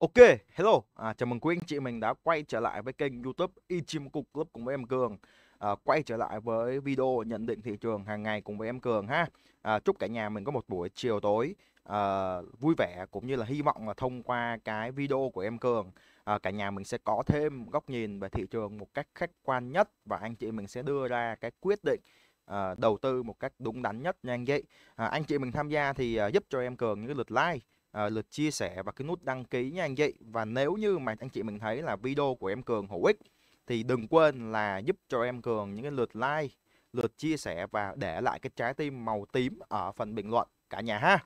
Ok, hello, à, chào mừng quý anh chị mình đã quay trở lại với kênh youtube Ichimoku Club cùng với em Cường à, Quay trở lại với video nhận định thị trường hàng ngày cùng với em Cường ha à, Chúc cả nhà mình có một buổi chiều tối à, vui vẻ cũng như là hy vọng là thông qua cái video của em Cường à, Cả nhà mình sẽ có thêm góc nhìn về thị trường một cách khách quan nhất Và anh chị mình sẽ đưa ra cái quyết định à, đầu tư một cách đúng đắn nhất nha anh chị à, Anh chị mình tham gia thì à, giúp cho em Cường những cái lượt like Ờ, lượt chia sẻ và cái nút đăng ký nha anh chị và nếu như mà anh chị mình thấy là video của em Cường hữu ích thì đừng quên là giúp cho em Cường những cái lượt like lượt chia sẻ và để lại cái trái tim màu tím ở phần bình luận cả nhà ha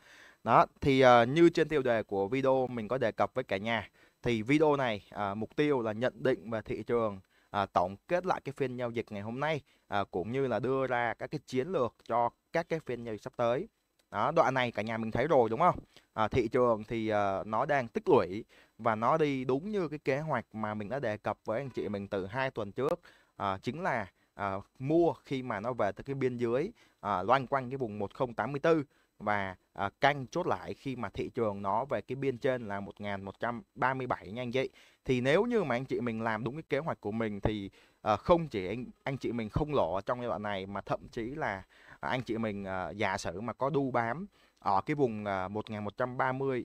đó thì uh, như trên tiêu đề của video mình có đề cập với cả nhà thì video này uh, mục tiêu là nhận định về thị trường à, tổng kết lại cái phiên giao dịch ngày hôm nay à, cũng như là đưa ra các cái chiến lược cho các cái phiên giao dịch sắp tới đó đoạn này cả nhà mình thấy rồi đúng không à, thị trường thì uh, nó đang tích lũy và nó đi đúng như cái kế hoạch mà mình đã đề cập với anh chị mình từ hai tuần trước à, chính là à, mua khi mà nó về tới cái biên dưới à, loanh quanh cái vùng 1084 và à, canh chốt lại khi mà thị trường nó về cái biên trên là 1137 nha anh chị. Thì nếu như mà anh chị mình làm đúng cái kế hoạch của mình thì à, không chỉ anh anh chị mình không lỗ trong giai đoạn này mà thậm chí là anh chị mình à, giả sử mà có đu bám ở cái vùng 1130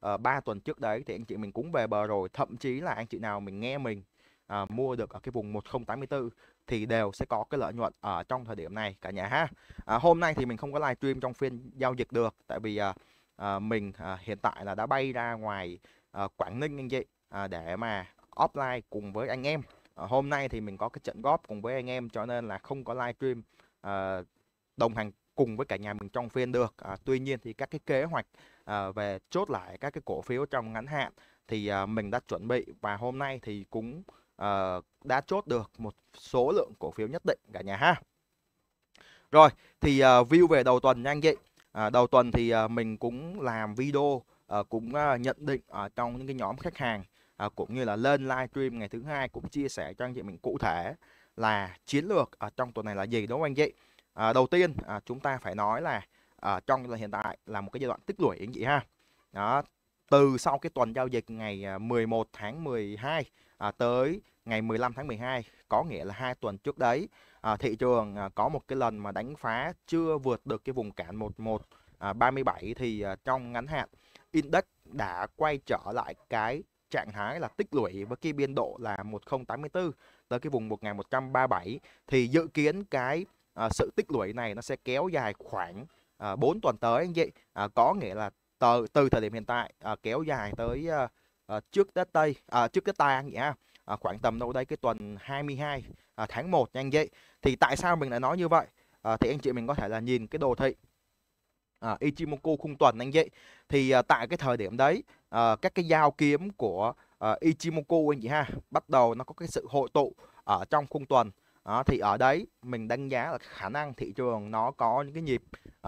à, 3 ờ, tuần trước đấy thì anh chị mình cũng về bờ rồi thậm chí là anh chị nào mình nghe mình à, mua được ở cái vùng 1084 thì đều sẽ có cái lợi nhuận ở trong thời điểm này cả nhà ha à, hôm nay thì mình không có live stream trong phiên giao dịch được tại vì à, à, mình à, hiện tại là đã bay ra ngoài à, Quảng Ninh anh chị à, để mà offline cùng với anh em à, hôm nay thì mình có cái trận góp cùng với anh em cho nên là không có live stream à, đồng hành cùng với cả nhà mình trong phiên được à, tuy nhiên thì các cái kế hoạch à, về chốt lại các cái cổ phiếu trong ngắn hạn thì à, mình đã chuẩn bị và hôm nay thì cũng à, đã chốt được một số lượng cổ phiếu nhất định cả nhà ha rồi thì à, view về đầu tuần nhanh vậy. à, đầu tuần thì à, mình cũng làm video à, cũng à, nhận định ở trong những cái nhóm khách hàng à, cũng như là lên livestream ngày thứ hai cũng chia sẻ cho anh chị mình cụ thể là chiến lược ở trong tuần này là gì đúng không anh chị à, đầu tiên à, chúng ta phải nói là à, trong giai đoạn hiện tại là một cái giai đoạn tích lũy anh chị ha đó từ sau cái tuần giao dịch ngày 11 tháng 12 à, tới ngày 15 tháng 12 có nghĩa là hai tuần trước đấy à, thị trường à, có một cái lần mà đánh phá chưa vượt được cái vùng cản 11 à, 37 thì à, trong ngắn hạn index đã quay trở lại cái trạng thái là tích lũy với cái biên độ là 1084 tới cái vùng 1137 thì dự kiến cái à, sự tích lũy này nó sẽ kéo dài khoảng à, ờ, 4 tuần tới anh chị à, có nghĩa là từ từ thời điểm hiện tại à, kéo dài tới à, à, trước Tết Tây à, trước Tết Tây anh chị ha à, khoảng tầm đâu đây cái tuần 22 à, tháng 1 nha anh chị thì tại sao mình lại nói như vậy à, thì anh chị mình có thể là nhìn cái đồ thị à, Ichimoku khung tuần anh chị thì à, tại cái thời điểm đấy à, các cái dao kiếm của à, Ichimoku anh chị ha bắt đầu nó có cái sự hội tụ ở trong khung tuần đó, thì ở đấy mình đánh giá là khả năng thị trường nó có những cái nhịp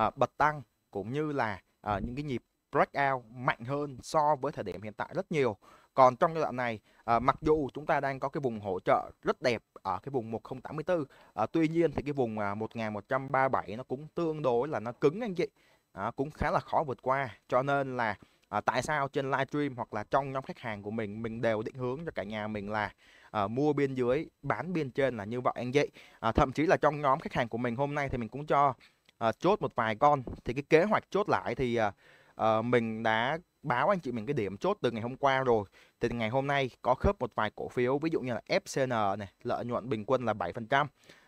uh, bật tăng cũng như là uh, những cái nhịp breakout mạnh hơn so với thời điểm hiện tại rất nhiều còn trong giai đoạn này à, mặc dù chúng ta đang có cái vùng hỗ trợ rất đẹp ở cái vùng 1084 à, tuy nhiên thì cái vùng à, 1137 nó cũng tương đối là nó cứng anh chị à, cũng khá là khó vượt qua cho nên là à, tại sao trên livestream hoặc là trong nhóm khách hàng của mình mình đều định hướng cho cả nhà mình là à, mua bên dưới bán bên trên là như vậy anh chị à, thậm chí là trong nhóm khách hàng của mình hôm nay thì mình cũng cho à, chốt một vài con thì cái kế hoạch chốt lại thì à, à, mình đã báo anh chị mình cái điểm chốt từ ngày hôm qua rồi thì ngày hôm nay có khớp một vài cổ phiếu ví dụ như là FCN này lợi nhuận bình quân là 7% phần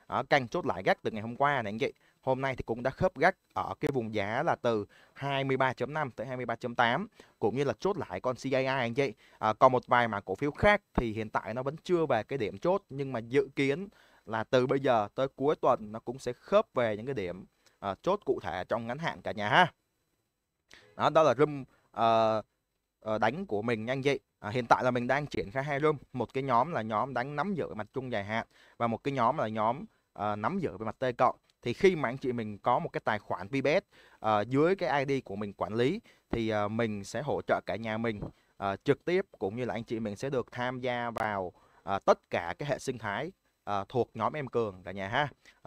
à, canh chốt lại gắt từ ngày hôm qua này anh chị hôm nay thì cũng đã khớp gách ở cái vùng giá là từ 23.5 tới 23.8 cũng như là chốt lại con CAI anh chị. À, còn một vài mã cổ phiếu khác thì hiện tại nó vẫn chưa về cái điểm chốt nhưng mà dự kiến là từ bây giờ tới cuối tuần nó cũng sẽ khớp về những cái điểm à, chốt cụ thể trong ngắn hạn cả nhà ha. Đó, đó là room à, à, đánh của mình nhanh vậy. À, hiện tại là mình đang triển khai hai room, một cái nhóm là nhóm đánh nắm giữ về mặt chung dài hạn và một cái nhóm là nhóm à, nắm giữ về mặt T cộng thì khi mà anh chị mình có một cái tài khoản VBS uh, ờ, dưới cái ID của mình quản lý thì uh, mình sẽ hỗ trợ cả nhà mình uh, trực tiếp cũng như là anh chị mình sẽ được tham gia vào uh, tất cả cái hệ sinh thái uh, thuộc nhóm em cường cả nhà ha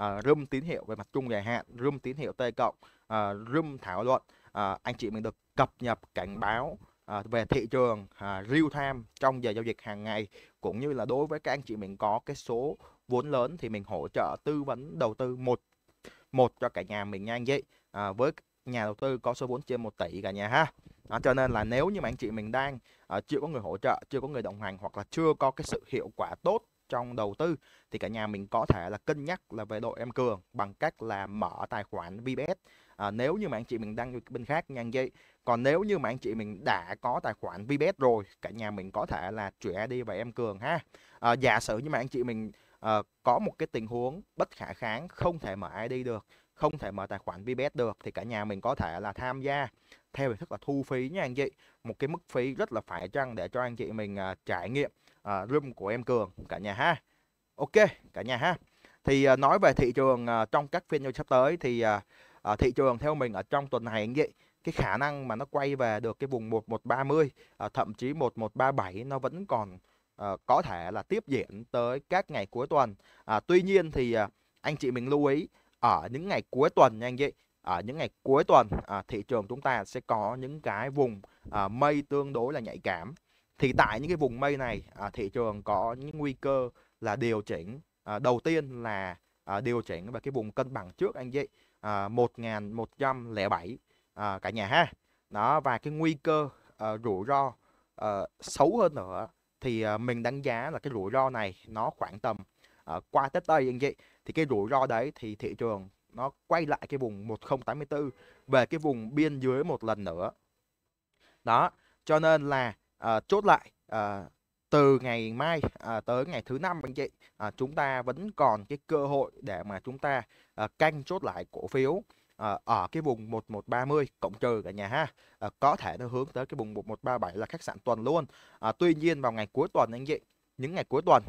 uh, room tín hiệu về mặt chung dài hạn room tín hiệu t cộng uh, room thảo luận uh, anh chị mình được cập nhật cảnh báo À, về thị trường à, real time trong giờ giao dịch hàng ngày cũng như là đối với các anh chị mình có cái số vốn lớn thì mình hỗ trợ tư vấn đầu tư một một cho cả nhà mình nha anh chị à, với nhà đầu tư có số vốn trên 1 tỷ cả nhà ha à, cho nên là nếu như mà anh chị mình đang à, chưa có người hỗ trợ chưa có người đồng hành hoặc là chưa có cái sự hiệu quả tốt trong đầu tư thì cả nhà mình có thể là cân nhắc là về đội em cường bằng cách là mở tài khoản VBS à, nếu như mà anh chị mình đang bên khác nha anh chị còn nếu như mà anh chị mình đã có tài khoản VBS rồi cả nhà mình có thể là chuyển đi về em cường ha à, giả sử như mà anh chị mình uh, có một cái tình huống bất khả kháng không thể mở ID được không thể mở tài khoản VBS được thì cả nhà mình có thể là tham gia theo hình thức là thu phí nha anh chị một cái mức phí rất là phải chăng để cho anh chị mình uh, trải nghiệm uh, room của em Cường cả nhà ha ok cả nhà ha thì uh, nói về thị trường uh, trong các phiên giao sắp tới thì uh, uh, thị trường theo mình ở trong tuần này anh chị cái khả năng mà nó quay về được cái vùng 1130 uh, thậm chí 1137 nó vẫn còn Ờ, có thể là tiếp diễn tới các ngày cuối tuần. À, tuy nhiên thì uh, anh chị mình lưu ý ở những ngày cuối tuần nha anh chị ở những ngày cuối tuần à, thị trường chúng ta sẽ có những cái vùng à, mây tương đối là nhạy cảm thì tại những cái vùng mây này à, thị trường có những nguy cơ là điều chỉnh à, đầu tiên là à, điều chỉnh về cái vùng cân bằng trước anh chị à, 1107 à, cả nhà ha đó và cái nguy cơ à, rủi ro à, xấu hơn nữa thì ờ, mình đánh giá là cái rủi ro này nó khoảng tầm uh, qua Tết Tây anh chị thì cái rủi ro đấy thì thị trường nó quay lại cái vùng 1084 về cái vùng biên dưới một lần nữa đó cho nên là uh, chốt lại uh, từ ngày mai à, tới ngày thứ năm anh chị à, chúng ta vẫn còn cái cơ hội để mà chúng ta à, canh chốt lại cổ phiếu ở ờ, ờ, cái vùng 1130 cộng trừ cả nhà ha à, có thể nó hướng tới cái vùng 1137 là khách sạn tuần luôn à, tuy nhiên vào ngày cuối tuần anh chị những ngày cuối tuần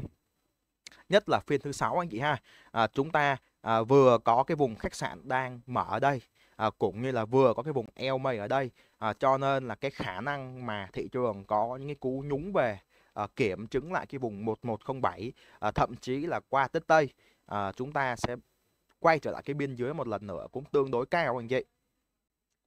nhất là phiên thứ sáu anh chị ha à, chúng ta à, vừa có cái vùng khách sạn đang mở ở đây à, cũng như là vừa có cái vùng eo mây ở đây à, cho nên là cái khả năng mà thị trường có những cái cú nhúng về à, kiểm chứng lại cái vùng 1107 à, thậm chí là qua tết tây à, chúng ta sẽ quay trở lại cái biên dưới một lần nữa cũng tương đối cao anh chị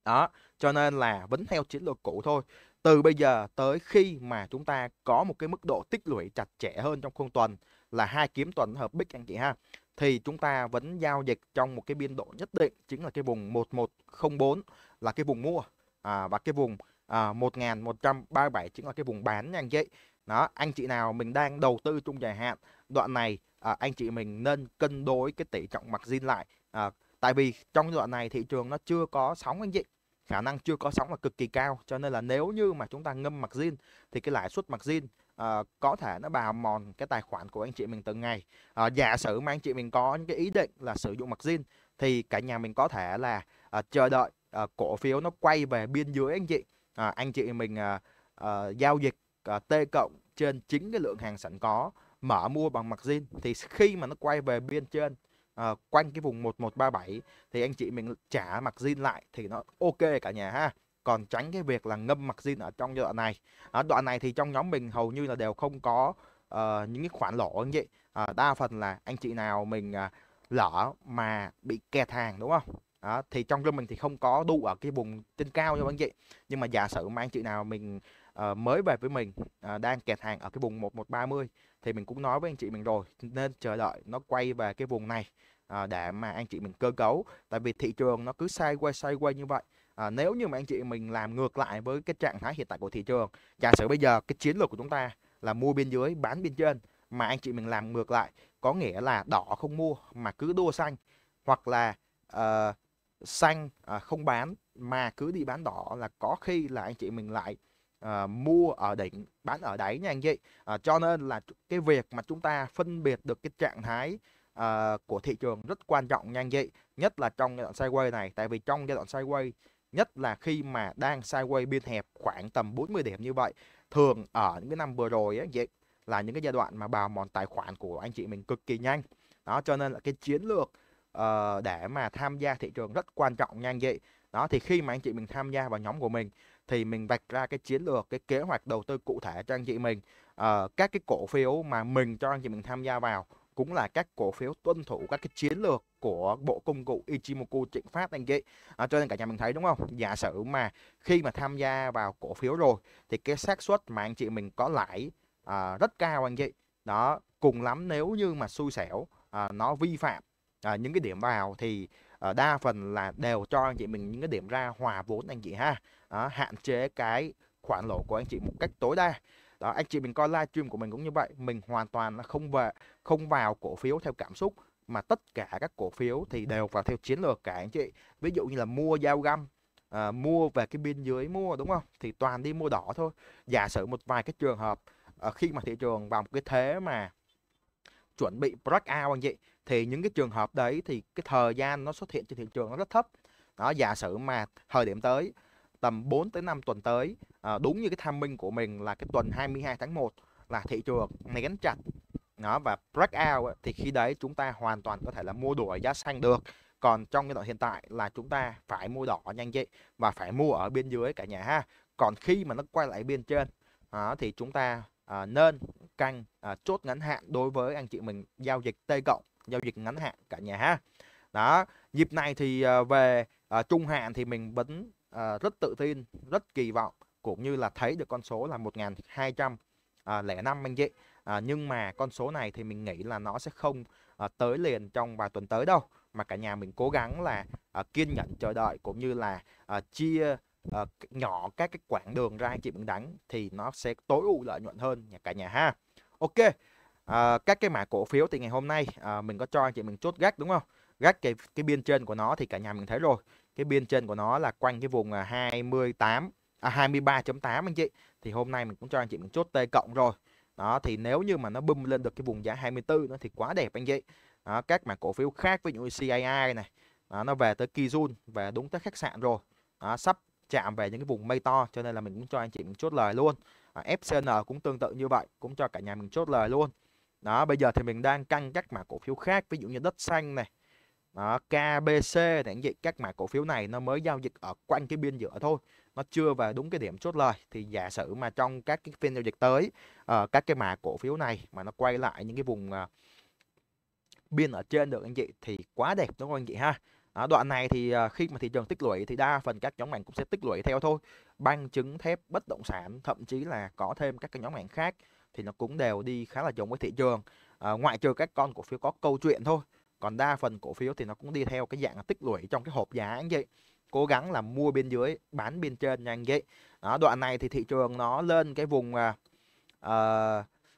đó cho nên là vẫn theo chiến lược cũ thôi từ bây giờ tới khi mà chúng ta có một cái mức độ tích lũy chặt chẽ hơn trong khuôn tuần là hai kiếm tuần hợp bích anh chị ha thì chúng ta vẫn giao dịch trong một cái biên độ nhất định chính là cái vùng 1104 là cái vùng mua à, và cái vùng à, 1137 chính là cái vùng bán nha anh chị đó anh chị nào mình đang đầu tư trung dài hạn đoạn này à, anh chị mình nên cân đối cái tỷ trọng mặt zin lại à, tại vì trong đoạn này thị trường nó chưa có sóng anh chị khả năng chưa có sóng là cực kỳ cao cho nên là nếu như mà chúng ta ngâm mặt zin thì cái lãi suất mặt zin uh, có thể nó bào mòn cái tài khoản của anh chị mình từng ngày uh, giả sử mà anh chị mình có những cái ý định là sử dụng mặt zin thì cả nhà mình có thể là uh, chờ đợi uh, cổ phiếu nó quay về biên dưới anh chị uh, anh chị mình uh, uh, giao dịch uh, t cộng trên chính cái lượng hàng sẵn có mở mua bằng mặt zin thì khi mà nó quay về biên trên à, quanh cái vùng 1137 thì anh chị mình trả mặt zin lại thì nó ok cả nhà ha còn tránh cái việc là ngâm mặt zin ở trong giai đoạn này ở đoạn này thì trong nhóm mình hầu như là đều không có uh, những cái khoản lỗ anh chị uh, đa phần là anh chị nào mình uh, lỡ mà bị kẹt hàng đúng không đó, thì trong cho mình thì không có đu ở cái vùng trên cao nha anh chị nhưng mà giả sử mà anh chị nào mình Ờ, mới về với mình uh, đang kẹt hàng ở cái vùng 1130 thì mình cũng nói với anh chị mình rồi nên chờ đợi nó quay về cái vùng này uh, để mà anh chị mình cơ cấu tại vì thị trường nó cứ quay sideways quay như vậy à, nếu như mà anh chị mình làm ngược lại với cái trạng thái hiện tại của thị trường giả sử bây giờ cái chiến lược của chúng ta là mua bên dưới bán bên trên mà anh chị mình làm ngược lại có nghĩa là đỏ không mua mà cứ đua xanh hoặc là uh, xanh uh, không bán mà cứ đi bán đỏ là có khi là anh chị mình lại à, mua ở đỉnh bán ở đáy nha anh chị à, cho nên là cái việc mà chúng ta phân biệt được cái trạng thái à, của thị trường rất quan trọng nha anh chị nhất là trong giai đoạn sideways này tại vì trong giai đoạn sideways nhất là khi mà đang sideways biên hẹp khoảng tầm 40 điểm như vậy thường ở những cái năm vừa rồi ấy, anh là những cái giai đoạn mà bào mòn tài khoản của anh chị mình cực kỳ nhanh đó cho nên là cái chiến lược uh, để mà tham gia thị trường rất quan trọng nha anh chị đó thì khi mà anh chị mình tham gia vào nhóm của mình thì mình vạch ra cái chiến lược cái kế hoạch đầu tư cụ thể cho anh chị mình à, các cái cổ phiếu mà mình cho anh chị mình tham gia vào cũng là các cổ phiếu tuân thủ các cái chiến lược của bộ công cụ Ichimoku Trịnh Phát anh chị à, cho nên cả nhà mình thấy đúng không giả sử mà khi mà tham gia vào cổ phiếu rồi thì cái xác suất mà anh chị mình có lãi à, rất cao anh chị đó cùng lắm nếu như mà xui xẻo à, nó vi phạm à, những cái điểm vào thì uh, đa phần là đều cho anh chị mình những cái điểm ra hòa vốn anh chị ha đó, hạn chế cái khoản lỗ của anh chị một cách tối đa đó anh chị mình coi livestream của mình cũng như vậy mình hoàn toàn là không về không vào cổ phiếu theo cảm xúc mà tất cả các cổ phiếu thì đều vào theo chiến lược cả anh chị ví dụ như là mua dao găm à, mua về cái biên dưới mua đúng không thì toàn đi mua đỏ thôi giả sử một vài cái trường hợp à, khi mà thị trường vào một cái thế mà chuẩn bị break out anh chị thì những cái trường hợp đấy thì cái thời gian nó xuất hiện trên thị trường nó rất thấp đó giả sử mà thời điểm tới tầm 4 tới 5 tuần tới à, đúng như cái tham minh của mình là cái tuần 22 tháng 1 là thị trường nén chặt nó và break out thì khi đấy chúng ta hoàn toàn có thể là mua đuổi giá xanh được còn trong cái đoạn hiện tại là chúng ta phải mua đỏ nhanh chị và phải mua ở bên dưới cả nhà ha còn khi mà nó quay lại bên trên đó, thì chúng ta à, nên canh à, chốt ngắn hạn đối với anh chị mình giao dịch T cộng giao dịch ngắn hạn cả nhà ha đó nhịp này thì ờ, về uh, trung hạn thì mình vẫn uh, rất tự tin rất kỳ vọng cũng như là thấy được con số là 1.205 anh chị à, nhưng mà con số này thì mình nghĩ là nó sẽ không à, tới liền trong vài tuần tới đâu mà cả nhà mình cố gắng là à, kiên nhẫn chờ đợi cũng như là à, chia à, nhỏ các cái quãng đường ra anh chị mình đánh thì nó sẽ tối ưu lợi nhuận hơn nhà cả nhà ha ok à, các cái mã cổ phiếu thì ngày hôm nay à, mình có cho anh chị mình chốt gác đúng không gác cái cái biên trên của nó thì cả nhà mình thấy rồi cái biên trên của nó là quanh cái vùng 28 à, 23.8 à, anh chị thì hôm nay mình cũng cho anh chị mình chốt T cộng rồi đó thì nếu như mà nó bung lên được cái vùng giá 24 nó thì quá đẹp anh chị đó, các mã cổ phiếu khác với những như CII này đó, nó về tới Kijun và đúng tới khách sạn rồi đó, sắp chạm về những cái vùng mây to cho nên là mình cũng cho anh chị mình chốt lời luôn à, FCN cũng tương tự như vậy cũng cho cả nhà mình chốt lời luôn đó bây giờ thì mình đang căng các mã cổ phiếu khác ví dụ như đất xanh này đó, KBC để vậy các mã cổ phiếu này nó mới giao dịch ở quanh cái biên giữa thôi nó chưa vào đúng cái điểm chốt lời thì giả sử mà trong các cái phiên giao dịch tới uh, các cái mã cổ phiếu này mà nó quay lại những cái vùng uh, biên ở trên được anh chị thì quá đẹp đúng không anh chị ha đó, đoạn này thì uh, khi mà thị trường tích lũy thì đa phần các nhóm ngành cũng sẽ tích lũy theo thôi băng chứng thép bất động sản thậm chí là có thêm các cái nhóm ngành khác thì nó cũng đều đi khá là giống với thị trường à, ngoại trừ các con cổ phiếu có câu chuyện thôi còn đa phần cổ phiếu thì nó cũng đi theo cái dạng tích lũy trong cái hộp giá anh chị cố gắng là mua bên dưới bán bên trên nha anh chị đó, đoạn này thì thị trường nó lên cái vùng à, à,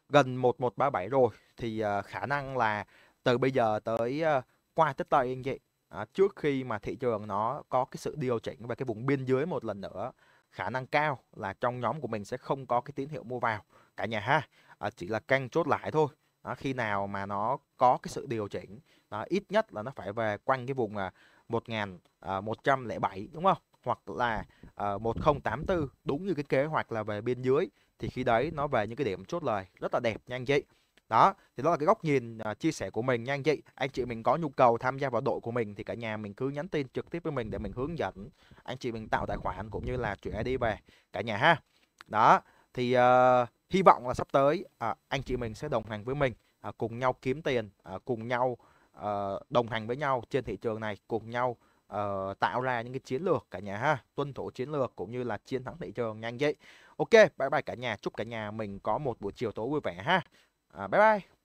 gần 1137 rồi thì à, khả năng là từ bây giờ tới à, qua tới Tây anh chị à, trước khi mà thị trường nó có cái sự điều chỉnh về cái vùng biên dưới một lần nữa khả năng cao là trong nhóm của mình sẽ không có cái tín hiệu mua vào cả nhà ha à, chỉ là canh chốt lại thôi đó, khi nào mà nó có cái sự điều chỉnh đó, ít nhất là nó phải về quanh cái vùng à, một à, một nghìn à, bảy đúng không hoặc là à, một à, 1084 đúng như cái kế hoạch là về bên dưới thì khi đấy nó về những cái điểm chốt lời rất là đẹp nha anh chị đó thì đó là cái góc nhìn uh, chia sẻ của mình nha anh chị anh chị mình có nhu cầu tham gia vào đội của mình thì cả nhà mình cứ nhắn tin trực tiếp với mình để mình hướng dẫn anh chị mình tạo tài khoản cũng như là chuyển ID về cả nhà ha đó thì uh, hy vọng là sắp tới uh, anh chị mình sẽ đồng hành với mình uh, cùng nhau kiếm tiền uh, cùng nhau uh, đồng hành với nhau trên thị trường này cùng nhau uh, tạo ra những cái chiến lược cả nhà ha tuân thủ chiến lược cũng như là chiến thắng thị trường nhanh vậy ok bye bye cả nhà chúc cả nhà mình có một buổi chiều tối vui vẻ ha à, bye bye